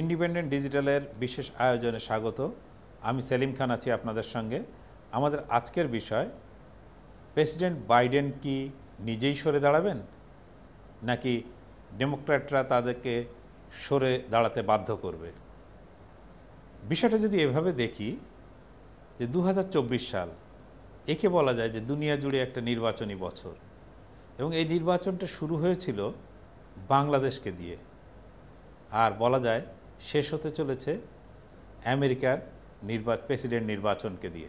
independent ডিজিটালের বিশেষ আয়োজনে স্বাগত আমি সেলিম খান আছি আপনাদের সঙ্গে আমাদের আজকের বিষয় প্রেসিডেন্ট বাইডেন কি নিজেই সরে দাঁড়াবেন নাকি ডেমোক্র্যাটরা তাদেরকে সরে দাঁড়াতে বাধ্য করবে বিষয়টা যদি এভাবে দেখি যে দু সাল একে বলা যায় যে দুনিয়া জুড়ে একটা নির্বাচনী বছর এবং এই নির্বাচনটা শুরু হয়েছিল বাংলাদেশকে দিয়ে আর বলা যায় শেষ হতে চলেছে আমেরিকার নির্বাচন প্রেসিডেন্ট নির্বাচনকে দিয়ে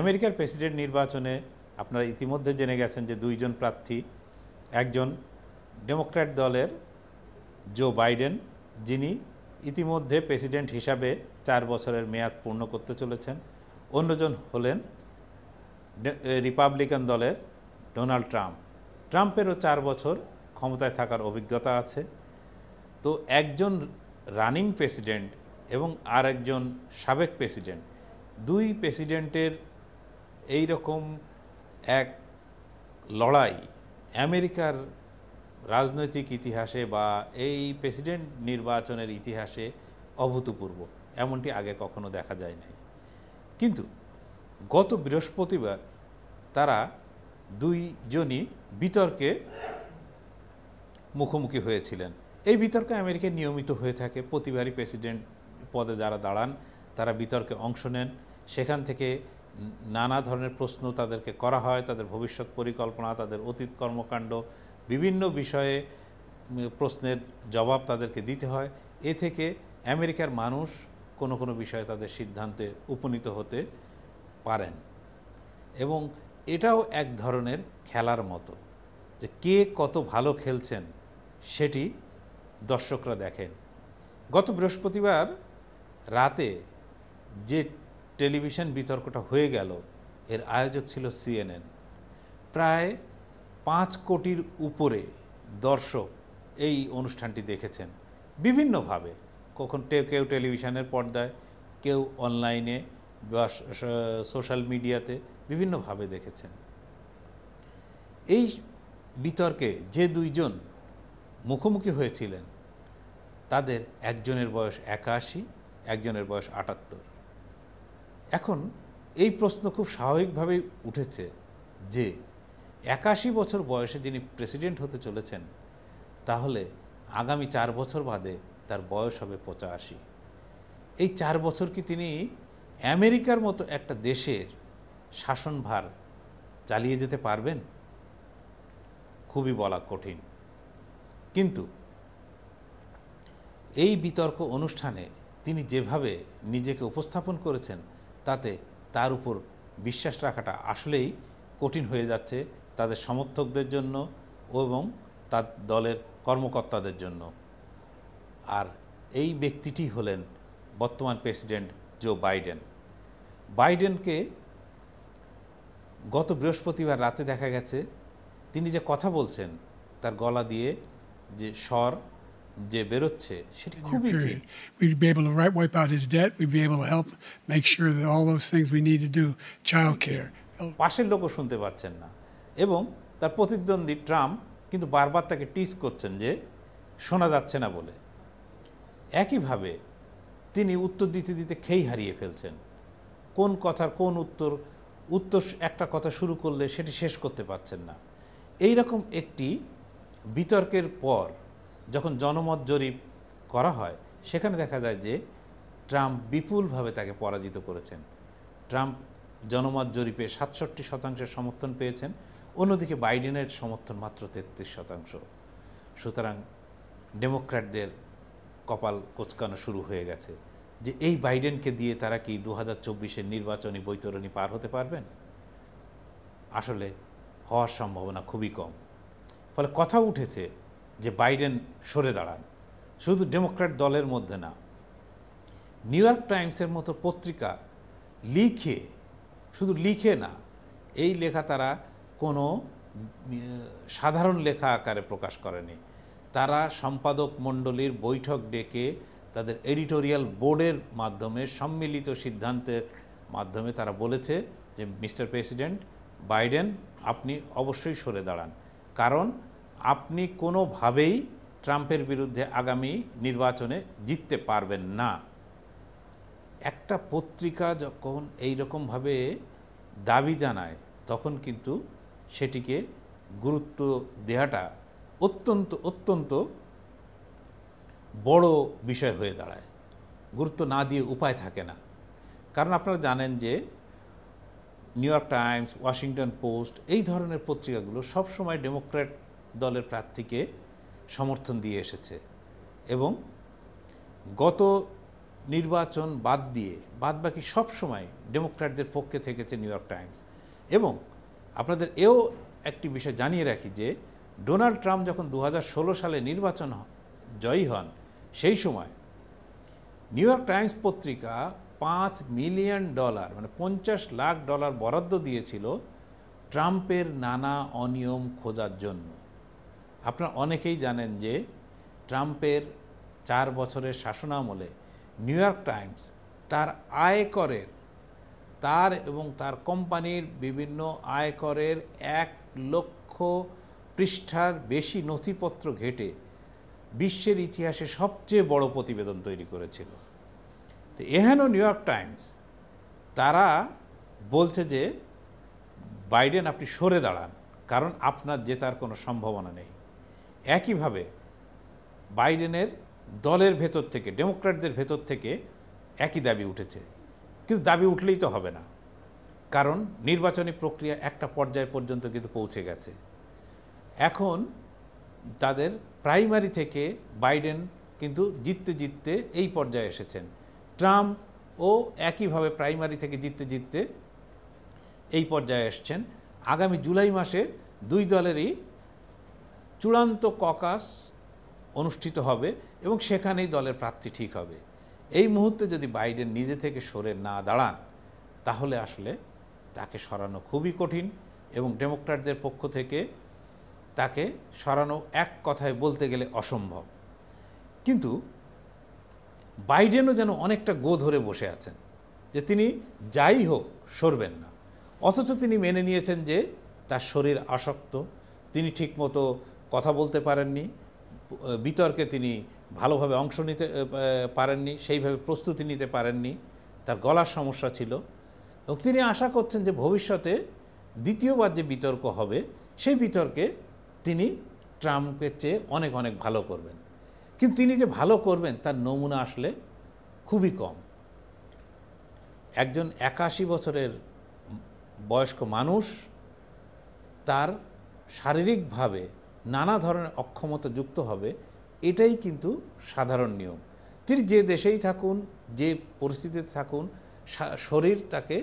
আমেরিকার প্রেসিডেন্ট নির্বাচনে আপনারা ইতিমধ্যে জেনে গেছেন যে দুইজন প্রার্থী একজন ডেমোক্র্যাট দলের জো বাইডেন যিনি ইতিমধ্যে প্রেসিডেন্ট হিসাবে চার বছরের মেয়াদ পূর্ণ করতে চলেছেন অন্যজন হলেন রিপাবলিকান দলের ডোনাল্ড ট্রাম্প ট্রাম্পেরও চার বছর ক্ষমতায় থাকার অভিজ্ঞতা আছে তো একজন রানিং প্রেসিডেন্ট এবং আর একজন সাবেক প্রেসিডেন্ট দুই প্রেসিডেন্টের এই রকম এক লড়াই আমেরিকার রাজনৈতিক ইতিহাসে বা এই প্রেসিডেন্ট নির্বাচনের ইতিহাসে অভূতপূর্ব এমনটি আগে কখনো দেখা যায় নাই কিন্তু গত বৃহস্পতিবার তারা দুইজনই বিতর্কে মুখোমুখি হয়েছিলেন এই বিতর্কে আমেরিকায় নিয়মিত হয়ে থাকে প্রতিবারই প্রেসিডেন্ট পদে যারা দাঁড়ান তারা বিতর্কে অংশ নেন সেখান থেকে নানা ধরনের প্রশ্ন তাদেরকে করা হয় তাদের ভবিষ্যৎ পরিকল্পনা তাদের অতীত কর্মকাণ্ড বিভিন্ন বিষয়ে প্রশ্নের জবাব তাদেরকে দিতে হয় এ থেকে আমেরিকার মানুষ কোনো কোনো বিষয়ে তাদের সিদ্ধান্তে উপনীত হতে পারেন এবং এটাও এক ধরনের খেলার মতো যে কে কত ভালো খেলছেন সেটি দর্শকরা দেখেন গত বৃহস্পতিবার রাতে যে টেলিভিশন বিতর্কটা হয়ে গেল এর আয়োজক ছিল সিএনএন প্রায় পাঁচ কোটির উপরে দর্শক এই অনুষ্ঠানটি দেখেছেন বিভিন্নভাবে কখন কেউ টেলিভিশনের পর্দায় কেউ অনলাইনে বা সোশ্যাল মিডিয়াতে বিভিন্নভাবে দেখেছেন এই বিতর্কে যে দুইজন মুখোমুখি হয়েছিলেন তাদের একজনের বয়স একাশি একজনের বয়স আটাত্তর এখন এই প্রশ্ন খুব স্বাভাবিকভাবেই উঠেছে যে একাশি বছর বয়সে যিনি প্রেসিডেন্ট হতে চলেছেন তাহলে আগামী চার বছর বাদে তার বয়স হবে পঁচাশি এই চার বছর কি তিনি আমেরিকার মতো একটা দেশের শাসনভার চালিয়ে যেতে পারবেন খুবই বলা কঠিন কিন্তু এই বিতর্ক অনুষ্ঠানে তিনি যেভাবে নিজেকে উপস্থাপন করেছেন তাতে তার উপর বিশ্বাস রাখাটা আসলেই কঠিন হয়ে যাচ্ছে তাদের সমর্থকদের জন্য এবং তার দলের কর্মকর্তাদের জন্য আর এই ব্যক্তিটি হলেন বর্তমান প্রেসিডেন্ট জো বাইডেন বাইডেনকে গত বৃহস্পতিবার রাতে দেখা গেছে তিনি যে কথা বলছেন তার গলা দিয়ে যে স্বর যে বেরোচ্ছে সেটি খুবই ক্ষীণ we'd be able to right wipe out his debt we'd be able to help make sure that all those things we need to পাশের লোকও শুনতে পাচ্ছেন না এবং তার প্রতিদ্বন্দ্বী ট্রাম্প কিন্তু বারবার তাকে টিস করছেন যে শোনা যাচ্ছে না বলে একইভাবে তিনি উত্তর দিতে দিতে খেই হারিয়ে ফেলছেন কোন কথার কোন উত্তর উত্তর একটা কথা শুরু করলে সেটি শেষ করতে পারছেন না এই রকম একটি বিতর্কের পর যখন জনমত জরিপ করা হয় সেখানে দেখা যায় যে ট্রাম্প বিপুলভাবে তাকে পরাজিত করেছেন ট্রাম্প জনমত জরিপে সাতষট্টি শতাংশের সমর্থন পেয়েছেন অন্যদিকে বাইডেনের সমর্থন মাত্র তেত্রিশ শতাংশ সুতরাং ডেমোক্র্যাটদের কপাল কোচকানো শুরু হয়ে গেছে যে এই বাইডেনকে দিয়ে তারা কি দু হাজার চব্বিশের নির্বাচনী বৈতরণী পার হতে পারবেন আসলে হওয়ার সম্ভাবনা খুবই কম ফলে কথা উঠেছে যে বাইডেন সরে দাঁড়ান শুধু ডেমোক্র্যাট দলের মধ্যে না নিউ ইয়র্ক টাইমসের মতো পত্রিকা লিখে শুধু লিখে না এই লেখা তারা কোনো সাধারণ লেখা আকারে প্রকাশ করেনি তারা সম্পাদক মণ্ডলীর বৈঠক ডেকে তাদের এডিটোরিয়াল বোর্ডের মাধ্যমে সম্মিলিত সিদ্ধান্তের মাধ্যমে তারা বলেছে যে মিস্টার প্রেসিডেন্ট বাইডেন আপনি অবশ্যই সরে দাঁড়ান কারণ আপনি কোনোভাবেই ট্রাম্পের বিরুদ্ধে আগামী নির্বাচনে জিততে পারবেন না একটা পত্রিকা যখন এই রকমভাবে দাবি জানায় তখন কিন্তু সেটিকে গুরুত্ব দেওয়াটা অত্যন্ত অত্যন্ত বড় বিষয় হয়ে দাঁড়ায় গুরুত্ব না দিয়ে উপায় থাকে না কারণ আপনারা জানেন যে New York Times Washington Post এই ধরনের পত্রিকাগুলো সবসময় ডেমোক্র্যাট দলের প্রার্থীকে সমর্থন দিয়ে এসেছে এবং গত নির্বাচন বাদ দিয়ে বাদ বাকি সবসময় ডেমোক্র্যাটদের পক্ষে থেকেছে নিউ ইয়র্ক টাইমস এবং আপনাদের এও একটি বিষয় জানিয়ে রাখি যে ডোনাল্ড ট্রাম্প যখন দু সালে নির্বাচন জয়ী হন সেই সময় নিউ ইয়র্ক টাইমস পত্রিকা পাঁচ মিলিয়ন ডলার মানে পঞ্চাশ লাখ ডলার বরাদ্দ দিয়েছিল ট্রাম্পের নানা অনিয়ম খোঁজার জন্য আপনারা অনেকেই জানেন যে ট্রাম্পের চার বছরের শাসনামলে নিউ ইয়র্ক টাইমস তার আয়করের তার এবং তার কোম্পানির বিভিন্ন আয়করের এক লক্ষ পৃষ্ঠার বেশি নথিপত্র ঘেটে বিশ্বের ইতিহাসে সবচেয়ে বড় প্রতিবেদন তৈরি করেছিল তো এহেন নিউ ইয়র্ক টাইমস তারা বলছে যে বাইডেন আপনি সরে দাঁড়ান কারণ আপনার জেতার কোনো সম্ভাবনা নেই একইভাবে বাইডেনের দলের ভেতর থেকে ডেমোক্র্যাটদের ভেতর থেকে একই দাবি উঠেছে কিন্তু দাবি উঠলেই তো হবে না কারণ নির্বাচনী প্রক্রিয়া একটা পর্যায় পর্যন্ত কিন্তু পৌঁছে গেছে এখন তাদের প্রাইমারি থেকে বাইডেন কিন্তু জিততে জিততে এই পর্যায়ে এসেছেন ট্রাম্প ও একইভাবে প্রাইমারি থেকে জিততে জিততে এই পর্যায়ে এসছেন আগামী জুলাই মাসে দুই দলেরই চূড়ান্ত ককাস অনুষ্ঠিত হবে এবং সেখানেই দলের প্রার্থী ঠিক হবে এই মুহূর্তে যদি বাইডেন নিজে থেকে সরে না দাঁড়ান তাহলে আসলে তাকে সরানো খুবই কঠিন এবং ডেমোক্র্যাটদের পক্ষ থেকে তাকে সরানো এক কথায় বলতে গেলে অসম্ভব কিন্তু বাইডেনও যেন অনেকটা গো ধরে বসে আছেন যে তিনি যাই হোক সরবেন না অথচ তিনি মেনে নিয়েছেন যে তার শরীর আসক্ত তিনি ঠিকমতো কথা বলতে পারেননি বিতর্কে তিনি ভালোভাবে অংশ নিতে পারেননি সেইভাবে প্রস্তুতি নিতে পারেননি তার গলার সমস্যা ছিল এবং তিনি আশা করছেন যে ভবিষ্যতে দ্বিতীয়বার যে বিতর্ক হবে সেই বিতর্কে তিনি ট্রাম্পের চেয়ে অনেক অনেক ভালো করবেন কিন্তু তিনি যে ভালো করবেন তার নমুনা আসলে খুবই কম একজন একাশি বছরের বয়স্ক মানুষ তার শারীরিকভাবে নানা ধরনের অক্ষমতা যুক্ত হবে এটাই কিন্তু সাধারণ নিয়ম তিনি যে দেশেই থাকুন যে পরিস্থিতিতে থাকুন শরীর তাকে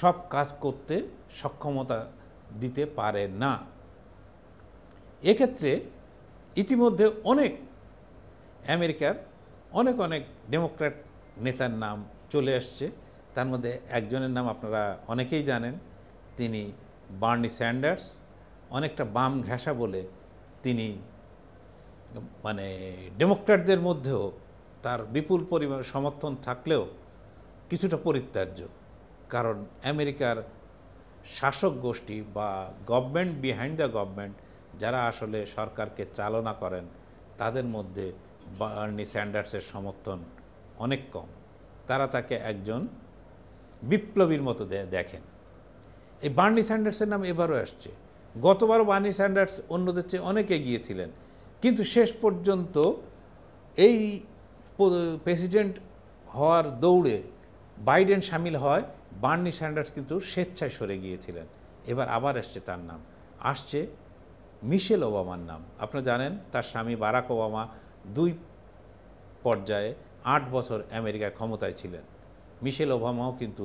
সব কাজ করতে সক্ষমতা দিতে পারে না এক্ষেত্রে ইতিমধ্যে অনেক আমেরিকার অনেক অনেক ডেমোক্র্যাট নেতার নাম চলে আসছে তার মধ্যে একজনের নাম আপনারা অনেকেই জানেন তিনি বার্নি স্যান্ডার্স অনেকটা বাম ঘেঁষা বলে তিনি মানে ডেমোক্র্যাটদের মধ্যেও তার বিপুল পরিমাণ সমর্থন থাকলেও কিছুটা পরিত্যাজ্য কারণ আমেরিকার শাসক গোষ্ঠী বা গভর্নমেন্ট বিহাইন্ড দ্য গভর্নমেন্ট যারা আসলে সরকারকে চালনা করেন তাদের মধ্যে বার্নি স্যান্ডার্সের সমর্থন অনেক কম তারা তাকে একজন বিপ্লবীর মতো দেখেন এই বার্নি স্যান্ডার্সের নাম এবারও আসছে গতবারও বার্নি স্যান্ডার্স অন্যদের চেয়ে অনেকে গিয়েছিলেন কিন্তু শেষ পর্যন্ত এই প্রেসিডেন্ট হওয়ার দৌড়ে বাইডেন সামিল হয় বার্নি স্যান্ডার্স কিন্তু স্বেচ্ছায় সরে গিয়েছিলেন এবার আবার আসছে তার নাম আসছে মিশেল ওবামার নাম আপনারা জানেন তার স্বামী বারাক ওবামা দুই পর্যায়ে আট বছর আমেরিকায় ক্ষমতায় ছিলেন মিশেল ওবামাও কিন্তু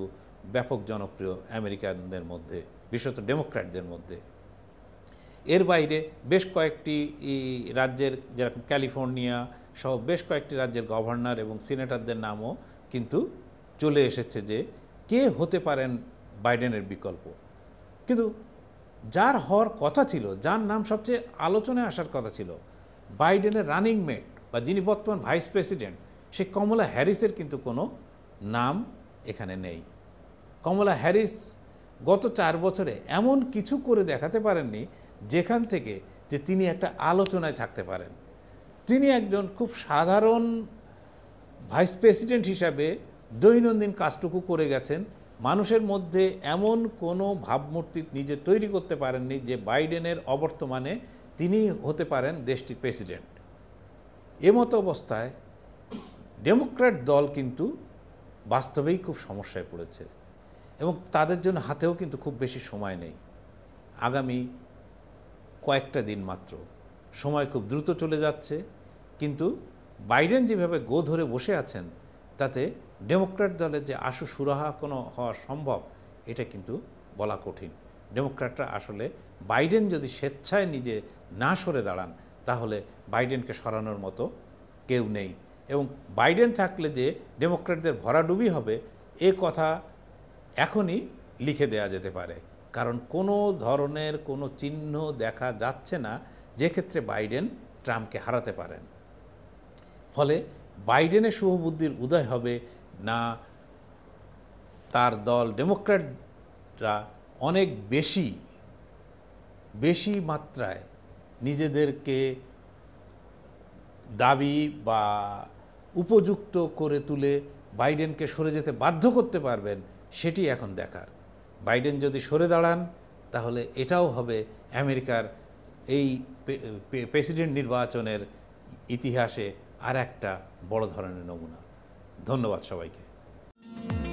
ব্যাপক জনপ্রিয় আমেরিকানদের মধ্যে বিশেষত ডেমোক্র্যাটদের মধ্যে এর বাইরে বেশ কয়েকটি রাজ্যের যেরকম ক্যালিফোর্নিয়া সহ বেশ কয়েকটি রাজ্যের গভর্নর এবং সিনেটরদের নামও কিন্তু চলে এসেছে যে কে হতে পারেন বাইডেনের বিকল্প কিন্তু যার হওয়ার কথা ছিল যার নাম সবচেয়ে আলোচনায় আসার কথা ছিল বাইডেনের রানিং মেট বা যিনি বর্তমান ভাইস প্রেসিডেন্ট সে কমলা হ্যারিসের কিন্তু কোনো নাম এখানে নেই কমলা হ্যারিস গত চার বছরে এমন কিছু করে দেখাতে পারেননি যেখান থেকে যে তিনি একটা আলোচনায় থাকতে পারেন তিনি একজন খুব সাধারণ ভাইস প্রেসিডেন্ট হিসাবে দৈনন্দিন কাজটুকু করে গেছেন মানুষের মধ্যে এমন কোনো ভাবমূর্তি নিজে তৈরি করতে পারেননি যে বাইডেনের অবর্তমানে তিনি হতে পারেন দেশটির প্রেসিডেন্ট এমতো অবস্থায় ডেমোক্র্যাট দল কিন্তু বাস্তবেই খুব সমস্যায় পড়েছে এবং তাদের জন্য হাতেও কিন্তু খুব বেশি সময় নেই আগামী কয়েকটা দিন মাত্র সময় খুব দ্রুত চলে যাচ্ছে কিন্তু বাইডেন যেভাবে গো ধরে বসে আছেন তাতে ডেমোক্র্যাট দলের যে আশু সুরাহা কোনো হওয়া সম্ভব এটা কিন্তু বলা কঠিন ডেমোক্র্যাটরা আসলে বাইডেন যদি স্বেচ্ছায় নিজে না সরে দাঁড়ান তাহলে বাইডেনকে সরানোর মতো কেউ নেই এবং বাইডেন থাকলে যে ডেমোক্র্যাটদের ভরাডুবি হবে এ কথা এখনই লিখে দেয়া যেতে পারে কারণ কোনো ধরনের কোনো চিহ্ন দেখা যাচ্ছে না যে ক্ষেত্রে বাইডেন ট্রাম্পকে হারাতে পারেন ফলে বাইডেনের শুভবুদ্ধির উদয় হবে না তার দল ডেমোক্র্যাটরা অনেক বেশি বেশি মাত্রায় নিজেদেরকে দাবি বা উপযুক্ত করে তুলে বাইডেনকে সরে যেতে বাধ্য করতে পারবেন সেটি এখন দেখার বাইডেন যদি সরে দাঁড়ান তাহলে এটাও হবে আমেরিকার এই প্রেসিডেন্ট নির্বাচনের ইতিহাসে আর একটা বড় ধরনের নমুনা ধন্যবাদ সবাইকে